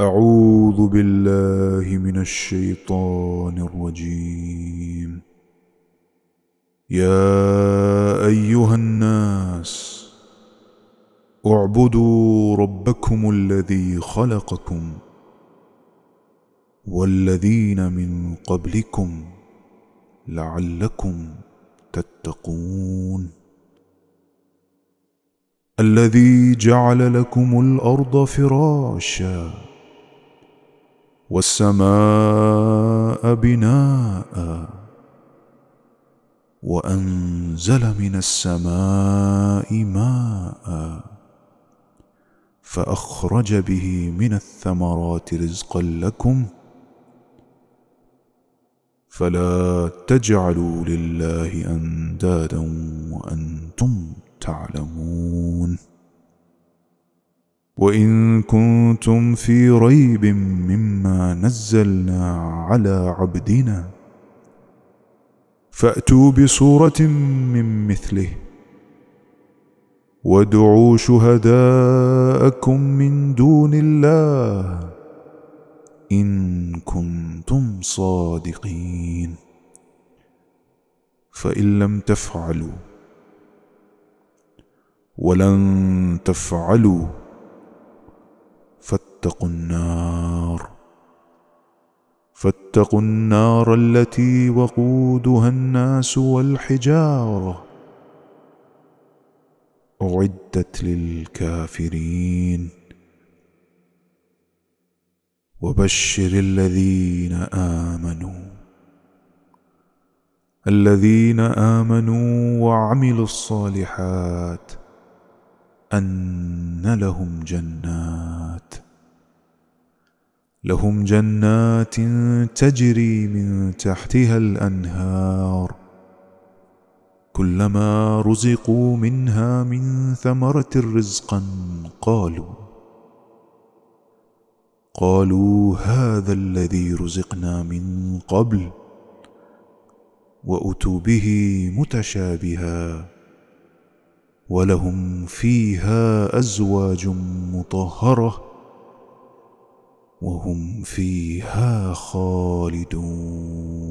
أعوذ بالله من الشيطان الرجيم يا أيها الناس اعبدوا ربكم الذي خلقكم والذين من قبلكم لعلكم تتقون الذي جعل لكم الأرض فراشاً والسماء بناء وانزل من السماء ماء فاخرج به من الثمرات رزقا لكم فلا تجعلوا لله اندادا وانتم تعلمون وان كنتم في ريب مما نزلنا على عبدنا فاتوا بصوره من مثله وادعوا شهداءكم من دون الله ان كنتم صادقين فان لم تفعلوا ولن تفعلوا فاتقوا النار فاتقوا النار التي وقودها الناس والحجاره اعدت للكافرين وبشر الذين امنوا الذين امنوا وعملوا الصالحات ان لهم جنات لهم جنات تجري من تحتها الانهار كلما رزقوا منها من ثمره رزقا قالوا قالوا هذا الذي رزقنا من قبل واتوا به متشابها ولهم فيها ازواج مطهره وهم فيها خالدون